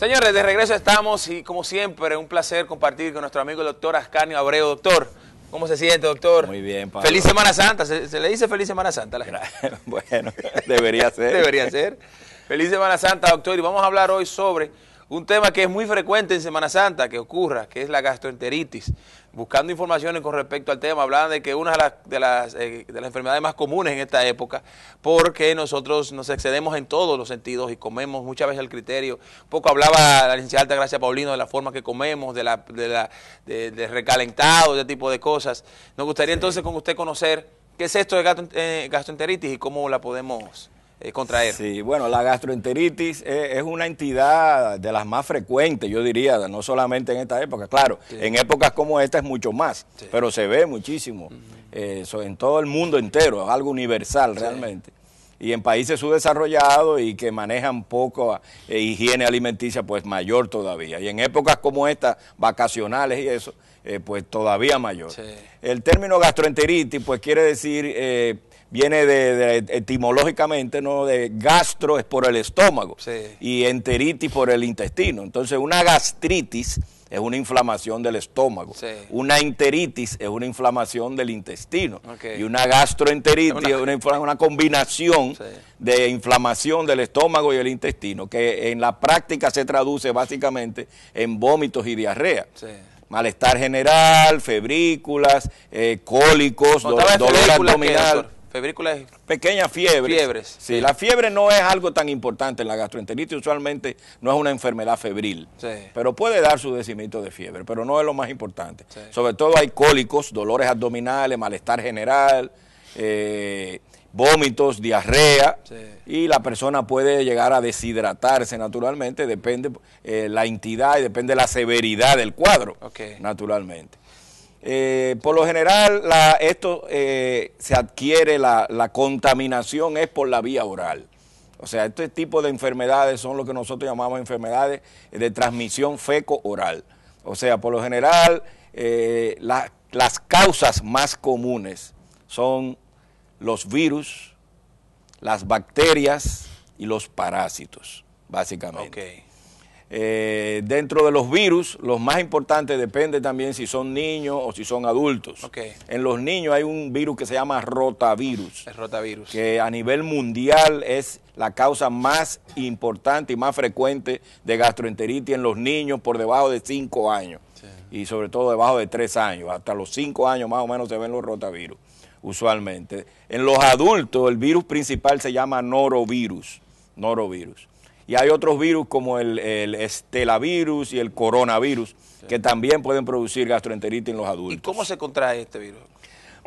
Señores, de regreso estamos y como siempre, un placer compartir con nuestro amigo el doctor Ascanio Abreu. Doctor, ¿Cómo se siente, doctor? Muy bien, Pablo. Feliz Semana Santa. ¿Se, le dice Feliz Semana Santa a la gente? bueno, debería ser. debería ser. Feliz Semana Santa, doctor. Y vamos a hablar hoy sobre un tema que es muy frecuente en Semana Santa, que ocurra, que es la gastroenteritis buscando informaciones con respecto al tema, hablaban de que una de las, eh, de las, enfermedades más comunes en esta época, porque nosotros nos excedemos en todos los sentidos y comemos muchas veces el criterio. Poco hablaba la licenciada Gracia Paulino de la forma que comemos, de la, de de, recalentado, ese tipo de cosas. Nos gustaría entonces con usted conocer qué es esto de gastroenteritis y cómo la podemos eh, contra contraer. Sí, bueno, la gastroenteritis eh, es, una entidad de las más frecuentes, yo diría, no solamente en esta época, claro, en épocas como esta es mucho más, pero se ve muchísimo, eso eh, en todo el mundo entero, es algo universal realmente. Y en países subdesarrollados y que manejan poco higiene alimenticia, pues mayor todavía. Y en épocas como esta, vacacionales y eso, pues todavía mayor. El término gastroenteritis, pues quiere decir viene de, etimológicamente, ¿no? De gastro es por el estómago y enteritis por el intestino. Entonces, una gastritis es una inflamación del estómago. Una enteritis es una inflamación del intestino. Y una gastroenteritis una, es una, combinación de inflamación del estómago y el intestino, que en la práctica se traduce básicamente en vómitos y diarrea malestar general, febrículas, eh, cólicos, dolor abdominal. Febrícula es... Pequeñas fiebres. Fiebres. Sí, la fiebre no es algo tan importante. en La gastroenteritis usualmente no es una enfermedad febril. Pero puede dar su decimiento de fiebre, pero no es lo más importante. Sobre todo hay cólicos, dolores abdominales, malestar general, eh, vómitos, diarrea. Y la persona puede llegar a deshidratarse naturalmente, depende eh, la entidad y depende la severidad del cuadro, naturalmente. Eh, por lo general, la, esto eh, se adquiere, la, contaminación es por la vía oral. O sea, este tipo de enfermedades son lo que nosotros llamamos enfermedades de transmisión feco-oral. O sea, por lo general, eh, las causas más comunes son los virus, las bacterias y los parásitos, básicamente. Eh, dentro de los virus, los más importantes depende también si son niños o si son adultos. En los niños hay un virus que se llama rotavirus. rotavirus. Que a nivel mundial es la causa más importante y más frecuente de gastroenteritis en los niños por debajo de 5 años. Y sobre todo debajo de 3 años. Hasta los 5 años más o menos se ven los rotavirus, usualmente. En los adultos, el virus principal se llama norovirus. Norovirus y hay otros virus como el, estelavirus y el coronavirus que también pueden producir gastroenteritis en los adultos. ¿Y cómo se contrae este virus?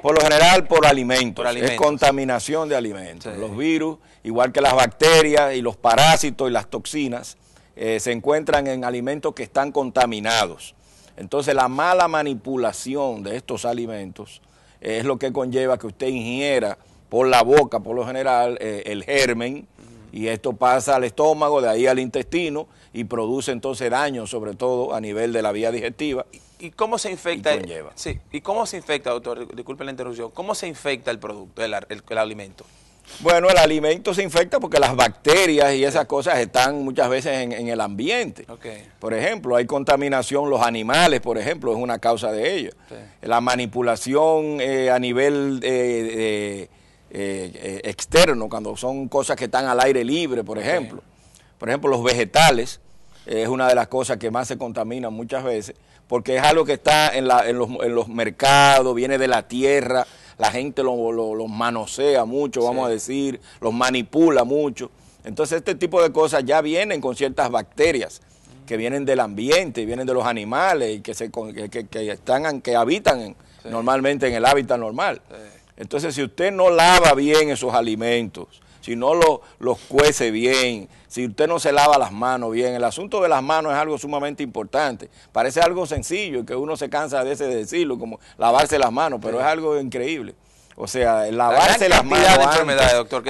Por lo general por alimentos, es contaminación de alimentos. Los virus, igual que las bacterias y los parásitos y las toxinas, eh, se encuentran en alimentos que están contaminados. Entonces la mala manipulación de estos alimentos es lo que conlleva que usted ingiera por la boca, por lo general, eh, el germen y esto pasa al estómago, de ahí al intestino y produce entonces daño, sobre todo a nivel de la vía digestiva. ¿Y cómo se infecta? Y sí, ¿y cómo se infecta, doctor? Disculpe la interrupción. ¿Cómo se infecta el producto, el, alimento? Bueno, el alimento se infecta porque las bacterias y esas cosas están muchas veces en, el ambiente. Okay. Por ejemplo, hay contaminación, los animales, por ejemplo, es una causa de ello. La manipulación eh, a nivel eh, de eh, eh, externo, cuando son cosas que están al aire libre, por ejemplo. Por ejemplo, los vegetales es una de las cosas que más se contaminan muchas veces, porque es algo que está en, la, en, los, en los, mercados, viene de la tierra, la gente los lo, manosea mucho, vamos a decir, los manipula mucho. Entonces este tipo de cosas ya vienen con ciertas bacterias que vienen del ambiente, vienen de los animales y que, se, que, que, están, que habitan normalmente en el hábitat normal. Sí. Entonces, si usted no lava bien esos alimentos, si no los cuece bien, si usted no se lava las manos bien, el asunto de las manos es algo sumamente importante. Parece algo sencillo que uno se cansa de veces decirlo, como lavarse las manos, pero es algo increíble. O sea, lavarse las manos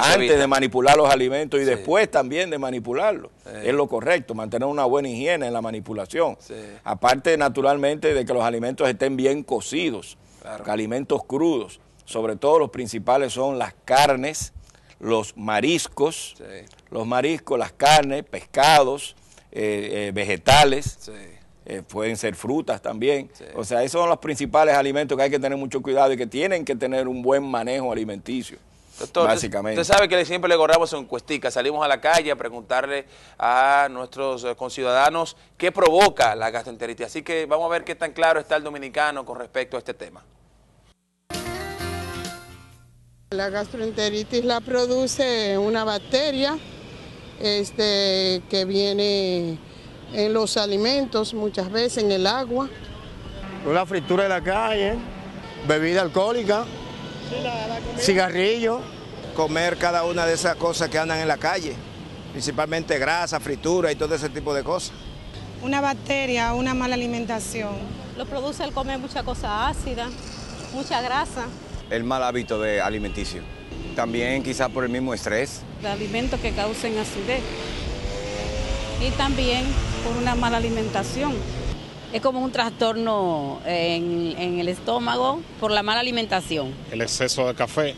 antes, de manipular los alimentos y después también de manipularlos. Es lo correcto, mantener una buena higiene en la manipulación. Aparte, naturalmente, de que los alimentos estén bien cocidos, alimentos crudos sobre todo los principales son las carnes, los mariscos, los mariscos, las carnes, pescados, eh, eh, vegetales, eh, pueden ser frutas también. O sea, esos son los principales alimentos que hay que tener mucho cuidado y que tienen que tener un buen manejo alimenticio. básicamente. Usted sabe que siempre le corramos en cuestica, salimos a la calle a preguntarle a nuestros conciudadanos qué provoca la gastroenteritis. Así que vamos a ver qué tan claro está el dominicano con respecto a este tema. La gastroenteritis la produce una bacteria este, que viene en los alimentos, muchas veces en el agua. La fritura de la calle, bebida alcohólica, cigarrillo. Comer cada una de esas cosas que andan en la calle, principalmente grasa, fritura y todo ese tipo de cosas. Una bacteria, una mala alimentación. Lo produce el comer mucha cosa ácida, mucha grasa el mal hábito de alimenticio. También quizás por el mismo estrés. De alimentos que causen acidez. Y también por una mala alimentación. Es como un trastorno en, en el estómago por la mala alimentación. El exceso de café,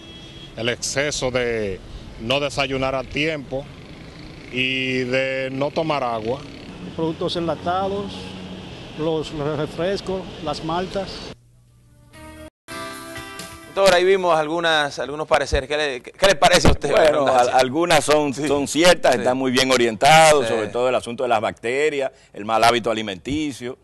el exceso de no desayunar a tiempo y de no tomar agua. Productos enlatados, los refrescos, las maltas. Doctor, ahí vimos algunas, algunos pareceres. ¿Qué le, parece a usted? Bueno, algunas son, son ciertas, están muy bien orientados, sobre todo el asunto de las bacterias, el mal hábito alimenticio.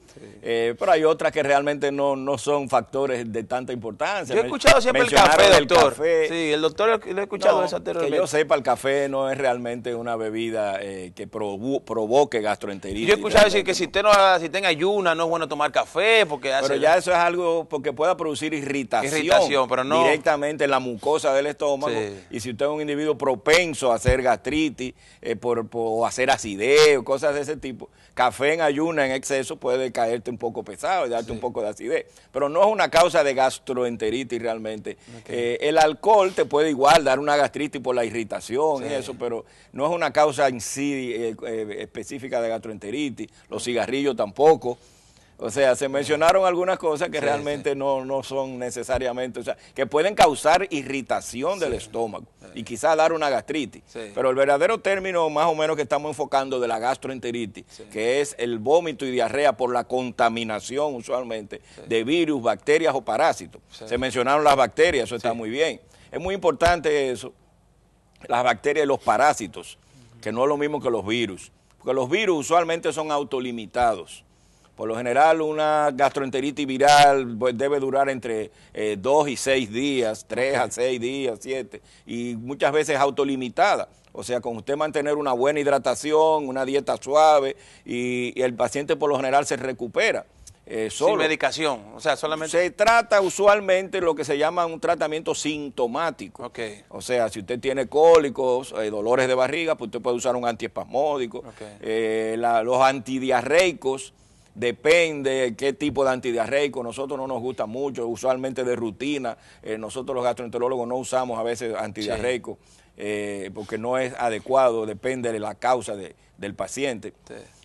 Eh, pero hay otras que realmente no, son factores de tanta importancia. Yo he escuchado siempre el café, doctor. Sí, el doctor lo he escuchado esa Que yo sepa, el café no es realmente una bebida eh, que provoque gastroenteritis. Yo he escuchado decir que si usted no si tenga ayuna no es bueno tomar café porque hace... Pero ya eso es algo porque pueda producir irritación. Irritación, pero directamente en la mucosa del estómago. Y si usted es un individuo propenso a hacer gastritis eh, por, o hacer acidez o cosas de ese tipo, café en ayuna en exceso puede caerte un poco pesado y darte un poco de acidez. Pero no es una causa de gastroenteritis realmente. Eh, el alcohol te puede igual dar una gastritis por la irritación y eso, pero no es una causa en sí eh, específica de gastroenteritis. Los cigarrillos tampoco. O sea, se mencionaron algunas cosas que realmente No, no son necesariamente, o sea, que pueden causar irritación del estómago y quizás dar una gastritis. Pero el verdadero término más o menos que estamos enfocando de la gastroenteritis, que es el vómito y diarrea por la contaminación usualmente de virus, bacterias o parásitos. Se mencionaron las bacterias, eso está muy bien. Es muy importante eso, las bacterias y los parásitos, que no es lo mismo que los virus, porque los virus usualmente son autolimitados por lo general, una gastroenteritis viral pues, debe durar entre eh, dos y seis días, tres a seis días, siete, y muchas veces autolimitada. O sea, con usted mantener una buena hidratación, una dieta suave, y, el paciente por lo general se recupera. Eh, Sin medicación, o sea, solamente... Se trata usualmente lo que se llama un tratamiento sintomático. Okay. O sea, si usted tiene cólicos, eh, dolores de barriga, pues usted puede usar un antiespasmódico. Eh, la, los antidiarreicos Depende qué tipo de antidiarreico. Nosotros no nos gusta mucho, usualmente de rutina. Eh, nosotros los gastroenterólogos no usamos a veces antidiarreico eh, porque no es adecuado, depende de la causa del paciente.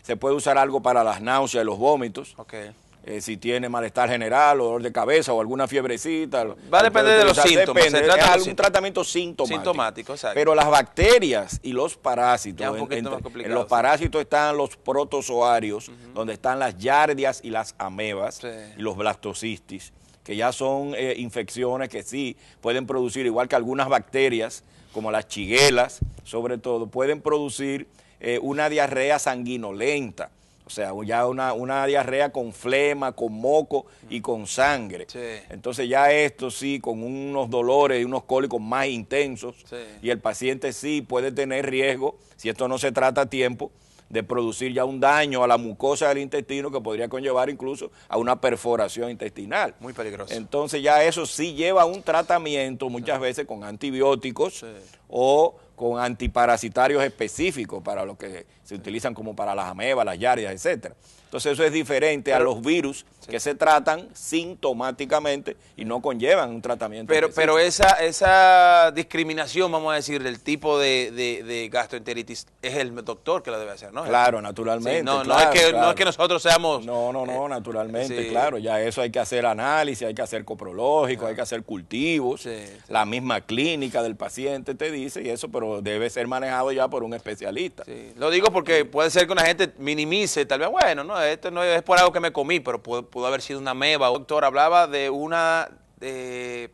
Se puede usar algo para las náuseas y los vómitos. Okay. Eh, si tiene malestar general, o dolor de cabeza o alguna fiebrecita. Va a depender de los síntomas. se trata de tratamiento sintomático. Sintomático, exacto. Pero las bacterias y los parásitos, en, los parásitos están los protozoarios, donde están las yardias y las amebas y los blastocistis, que ya son eh, infecciones que sí pueden producir, igual que algunas bacterias, como las chiguelas, sobre todo, pueden producir eh, una diarrea sanguinolenta o sea, ya una, diarrea con flema, con moco y con sangre. Entonces ya esto sí, con unos dolores y unos cólicos más intensos. Y el paciente sí puede tener riesgo, si esto no se trata a tiempo, de producir ya un daño a la mucosa del intestino que podría conllevar incluso a una perforación intestinal. Muy peligroso. Entonces ya eso sí lleva un tratamiento muchas veces con antibióticos o con antiparasitarios específicos para lo que se utilizan como para las amebas, las yarias, etcétera. Entonces eso es diferente a los virus que se tratan sintomáticamente y no conllevan un tratamiento. Pero, pero esa, esa discriminación, vamos a decir, del tipo de, gastroenteritis es el doctor que la debe hacer, ¿no? Claro, naturalmente. no, es que, nosotros seamos... No, no, no, eh, naturalmente, claro. Ya eso hay que hacer análisis, hay que hacer coprológico, hay ah. que hacer cultivos. La misma clínica del paciente te dice y eso, pero debe ser manejado ya por un especialista. Lo digo porque puede ser que una gente minimice, tal vez, bueno, no, esto no es por algo que me comí, pero pudo, haber sido una meba. doctor hablaba de una, de,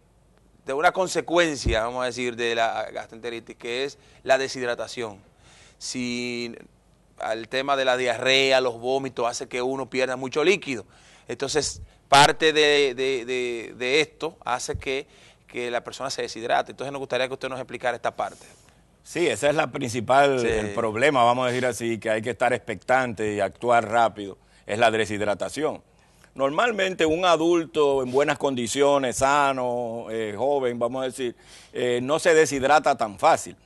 una consecuencia, vamos a decir, de la gastroenteritis, que es la deshidratación. Si al tema de la diarrea, los vómitos, hace que uno pierda mucho líquido. Entonces, parte de, esto hace que, que la persona se deshidrate. Entonces, nos gustaría que usted nos explicara esta parte. Sí, ese es la principal, el problema, vamos a decir así, que hay que estar expectante y actuar rápido, es la deshidratación. Normalmente un adulto en buenas condiciones, sano, eh, joven, vamos a decir, eh, no se deshidrata tan fácil,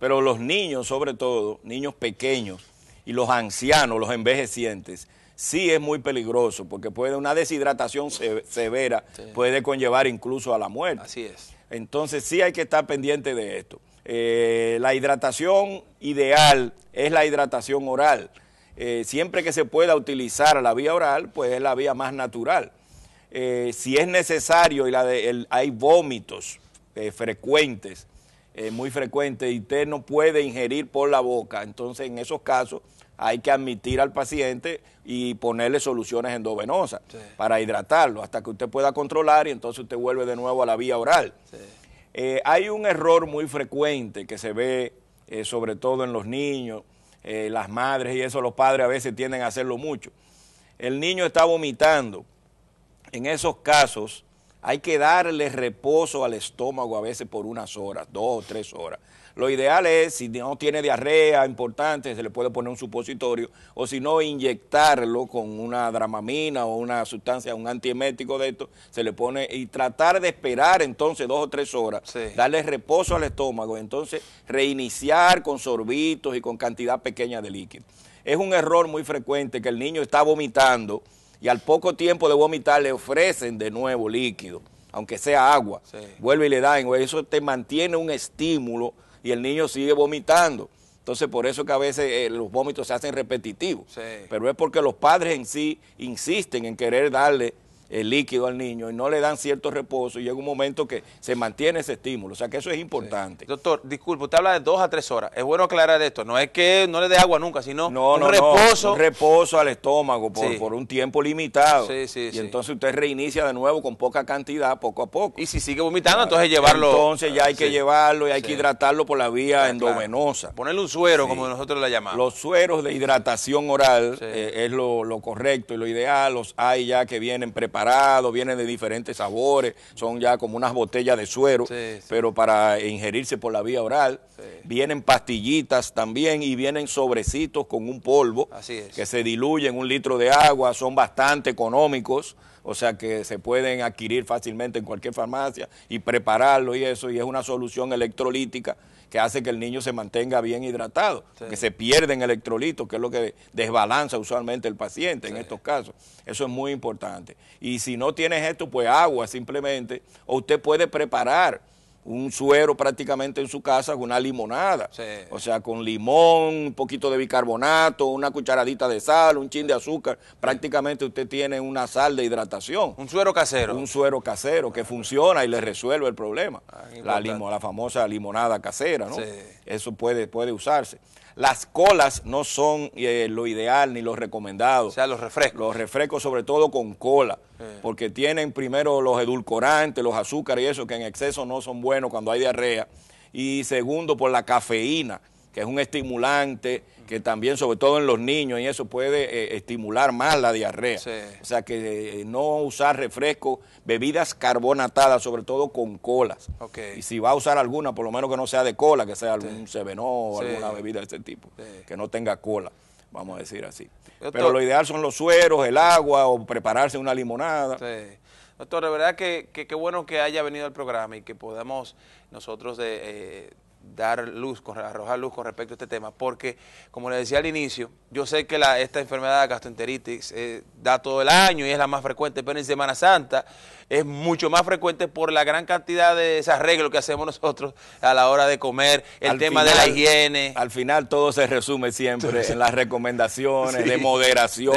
pero los niños sobre todo, niños pequeños y los ancianos, los envejecientes, sí es muy peligroso porque puede una deshidratación severa puede conllevar incluso a la muerte. Así es. Entonces sí hay que estar pendiente de esto. Eh, la hidratación ideal es la hidratación oral. Eh, siempre que se pueda utilizar la vía oral, pues es la vía más natural. Eh, si es necesario y la hay vómitos frecuentes, muy frecuentes, y usted no puede ingerir por la boca, entonces en esos casos hay que admitir al paciente y ponerle soluciones endovenosas para hidratarlo hasta que usted pueda controlar y entonces usted vuelve de nuevo a la vía oral. Sí. Eh, hay un error muy frecuente que se ve eh, sobre todo en los niños, eh, las madres y eso, los padres a veces tienden a hacerlo mucho. El niño está vomitando. En esos casos, hay que darle reposo al estómago a veces por unas horas, dos o tres horas. Lo ideal es, si no tiene diarrea importante, se le puede poner un supositorio, o si no, inyectarlo con una dramamina o una sustancia, un antiemético de esto, se le pone y tratar de esperar entonces dos o tres horas, darle reposo al estómago, entonces reiniciar con sorbitos y con cantidad pequeña de líquido. Es un error muy frecuente que el niño está vomitando y al poco tiempo de vomitar le ofrecen de nuevo líquido, aunque sea agua. Vuelve y le dan, eso te mantiene un estímulo y el niño sigue vomitando. Entonces, por eso que a veces eh, los vómitos se hacen repetitivos. Pero es porque los padres en sí insisten en querer darle el líquido al niño y no le dan cierto reposo y llega un momento que se mantiene ese estímulo, o sea que eso es importante. Doctor, disculpe, usted habla de dos a tres horas, es bueno aclarar esto, no es que no le dé agua nunca, sino no, un reposo. reposo al estómago por, un tiempo limitado y entonces usted reinicia de nuevo con poca cantidad, poco a poco. Y si sigue vomitando, entonces llevarlo. Entonces ya hay que llevarlo y hay que hidratarlo por la vía endovenosa. Ponerle un suero, como nosotros la llamamos. Los sueros de hidratación oral eh, es lo, lo correcto y lo ideal, los hay ya que vienen preparados vienen de diferentes sabores, son ya como unas botellas de suero, pero para ingerirse por la vía oral. Vienen pastillitas también y vienen sobrecitos con un polvo que se diluyen un litro de agua, son bastante económicos o sea que se pueden adquirir fácilmente en cualquier farmacia y prepararlo y eso, y es una solución electrolítica que hace que el niño se mantenga bien hidratado, que se pierden electrolitos, que es lo que desbalanza usualmente el paciente en estos casos. Eso es muy importante. Y si no tienes esto, pues agua simplemente, o usted puede preparar un suero prácticamente en su casa con una limonada. O sea, con limón, un poquito de bicarbonato, una cucharadita de sal, un chin de azúcar. Prácticamente usted tiene una sal de hidratación. Un suero casero. Un suero casero que funciona y le resuelve el problema. Ah, la, la famosa limonada casera, ¿no? Eso puede, puede usarse. Las colas no son eh, lo ideal ni lo recomendado. O sea, los refrescos. Los refrescos sobre todo con cola, porque tienen primero los edulcorantes, los azúcares y eso que en exceso no son buenos cuando hay diarrea. Y segundo, por la cafeína, que es un estimulante que también, sobre todo en los niños, y eso puede eh, estimular más la diarrea. O sea, que eh, no usar refresco, bebidas carbonatadas, sobre todo con colas. Y si va a usar alguna, por lo menos que no sea de cola, que sea algún sevenó o alguna bebida de este tipo, que no tenga cola vamos a decir así. Pero lo ideal son los sueros, el agua o prepararse una limonada. Doctor, de verdad que qué bueno que haya venido al programa y que podamos nosotros de, eh, dar luz, arrojar luz con respecto a este tema, porque como le decía al inicio, yo sé que la, esta enfermedad de gastroenteritis eh, da todo el año y es la más frecuente, pero en Semana Santa es mucho más frecuente por la gran cantidad de desarreglos que hacemos nosotros a la hora de comer, el tema de la higiene. Al final todo se resume siempre en las recomendaciones de, moderación,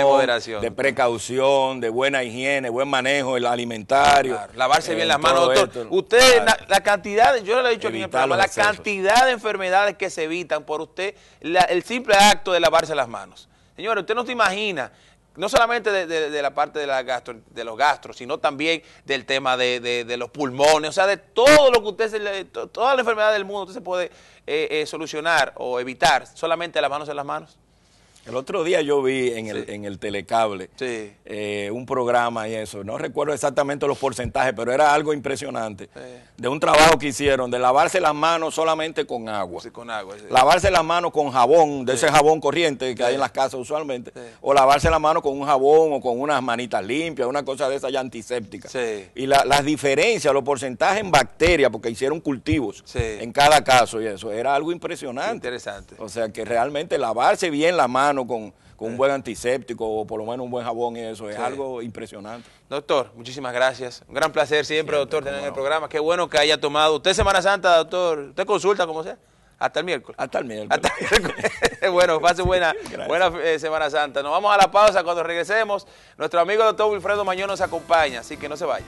de precaución, de buena higiene, buen manejo el alimentario. lavarse bien eh, las manos, usted, la, cantidad, yo le he dicho la cantidad de enfermedades que se evitan por usted, el simple acto de lavarse las manos. Señores, usted no se imagina no solamente de, de, la parte de, de los gastros, sino también del tema de, los pulmones, o sea, de todo lo que usted, se toda la enfermedad del mundo usted se puede eh, eh, solucionar o evitar solamente las manos en las manos. El otro día yo vi en el, telecable eh, un programa y eso, no recuerdo exactamente los porcentajes, pero era algo impresionante de un trabajo que hicieron de lavarse las manos solamente con agua. con agua. Lavarse las manos con jabón, de ese jabón corriente que hay en las casas usualmente, o lavarse las manos con un jabón o con unas manitas limpias, una cosa de esas ya antiséptica. Y las diferencias, los porcentajes en bacterias, porque hicieron cultivos en cada caso y eso, era algo impresionante. Interesante. O sea que realmente lavarse bien la mano con, un buen antiséptico o por lo menos un buen jabón y eso. Es algo impresionante. Doctor, muchísimas gracias. Un gran placer siempre, doctor, tener en el programa. Qué bueno que haya tomado. Usted Semana Santa, doctor. Usted consulta como sea. Hasta el miércoles. Hasta el miércoles. bueno, pase buena, buena eh, Semana Santa. Nos vamos a la pausa cuando regresemos. Nuestro amigo doctor Wilfredo Mañón nos acompaña, así que no se vaya